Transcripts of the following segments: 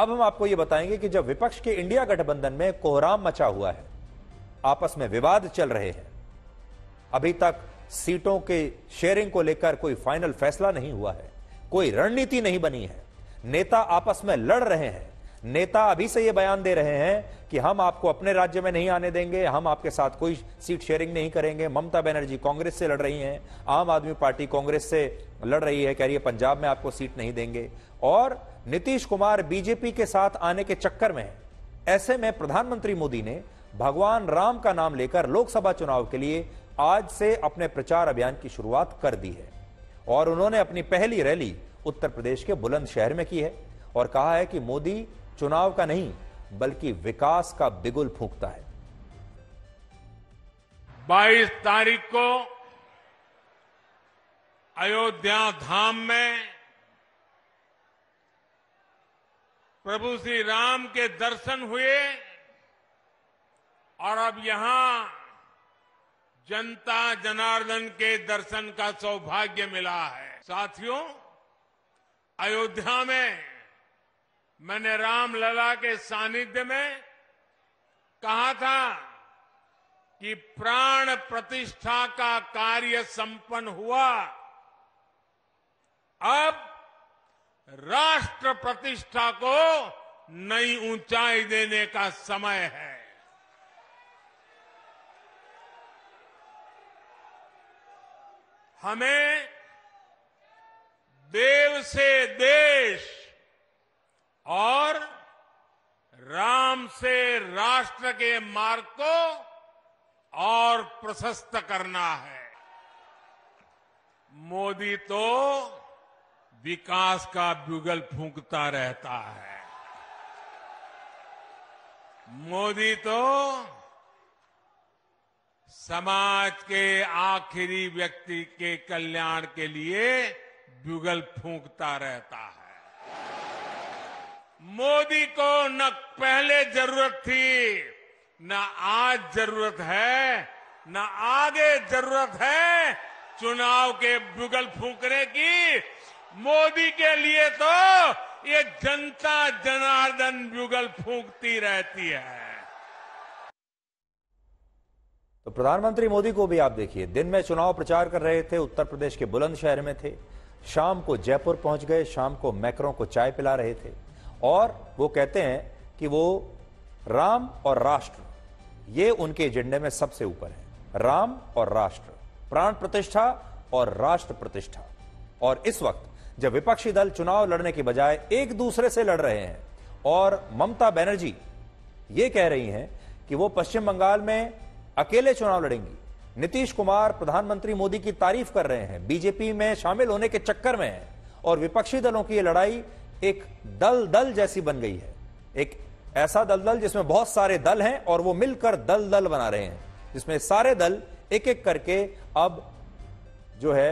अब हम आपको यह बताएंगे कि जब विपक्ष के इंडिया गठबंधन में कोहराम मचा हुआ है आपस में विवाद चल रहे हैं अभी तक सीटों के शेयरिंग को लेकर कोई फाइनल फैसला नहीं हुआ है कोई रणनीति नहीं बनी है नेता आपस में लड़ रहे हैं नेता अभी से यह बयान दे रहे हैं कि हम आपको अपने राज्य में नहीं आने देंगे हम आपके साथ कोई सीट शेयरिंग नहीं करेंगे ममता बनर्जी कांग्रेस से लड़ रही हैं आम आदमी पार्टी कांग्रेस से लड़ रही है कह रही है पंजाब में आपको सीट नहीं देंगे और नीतीश कुमार बीजेपी के साथ आने के चक्कर में है ऐसे में प्रधानमंत्री मोदी ने भगवान राम का नाम लेकर लोकसभा चुनाव के लिए आज से अपने प्रचार अभियान की शुरुआत कर दी है और उन्होंने अपनी पहली रैली उत्तर प्रदेश के बुलंदशहर में की है और कहा है कि मोदी चुनाव का नहीं बल्कि विकास का बिगुल फूंकता है 22 तारीख को अयोध्या धाम में प्रभु श्री राम के दर्शन हुए और अब यहां जनता जनार्दन के दर्शन का सौभाग्य मिला है साथियों अयोध्या में मैंने रामलला के सानिध्य में कहा था कि प्राण प्रतिष्ठा का कार्य संपन्न हुआ अब राष्ट्र प्रतिष्ठा को नई ऊंचाई देने का समय है हमें देव से देश और राम से राष्ट्र के मार्ग को और प्रशस्त करना है मोदी तो विकास का बुगल फूंकता रहता है मोदी तो समाज के आखिरी व्यक्ति के कल्याण के लिए बुगल फूंकता रहता है मोदी को न पहले जरूरत थी न आज जरूरत है न आगे जरूरत है चुनाव के बुगल फूंकने की मोदी के लिए तो ये जनता जनार्दन युगल फूकती रहती है तो प्रधानमंत्री मोदी को भी आप देखिए दिन में चुनाव प्रचार कर रहे थे उत्तर प्रदेश के बुलंदशहर में थे शाम को जयपुर पहुंच गए शाम को मैकरों को चाय पिला रहे थे और वो कहते हैं कि वो राम और राष्ट्र ये उनके एजेंडे में सबसे ऊपर है राम और राष्ट्र प्राण प्रतिष्ठा और राष्ट्र प्रतिष्ठा और इस वक्त जब विपक्षी दल चुनाव लड़ने की बजाय एक दूसरे से लड़ रहे हैं और ममता बनर्जी ये कह रही हैं कि वो पश्चिम बंगाल में अकेले चुनाव लड़ेंगी नीतीश कुमार प्रधानमंत्री मोदी की तारीफ कर रहे हैं बीजेपी में शामिल होने के चक्कर में है और विपक्षी दलों की यह लड़ाई एक दल दल जैसी बन गई है एक ऐसा दल दल जिसमें बहुत सारे दल हैं और वो मिलकर दल दल बना रहे हैं जिसमें सारे दल एक एक करके अब जो है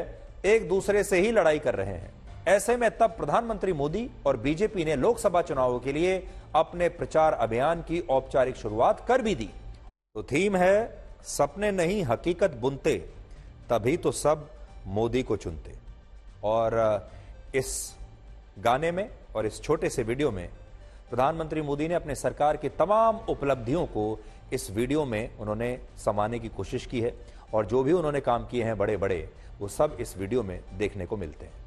एक दूसरे से ही लड़ाई कर रहे हैं ऐसे में तब प्रधानमंत्री मोदी और बीजेपी ने लोकसभा चुनावों के लिए अपने प्रचार अभियान की औपचारिक शुरुआत कर भी दी तो थीम है सपने नहीं हकीकत बुनते तभी तो सब मोदी को चुनते और इस गाने में और इस छोटे से वीडियो में प्रधानमंत्री मोदी ने अपने सरकार की तमाम उपलब्धियों को इस वीडियो में उन्होंने समाने की कोशिश की है और जो भी उन्होंने काम किए हैं बड़े बड़े वो सब इस वीडियो में देखने को मिलते हैं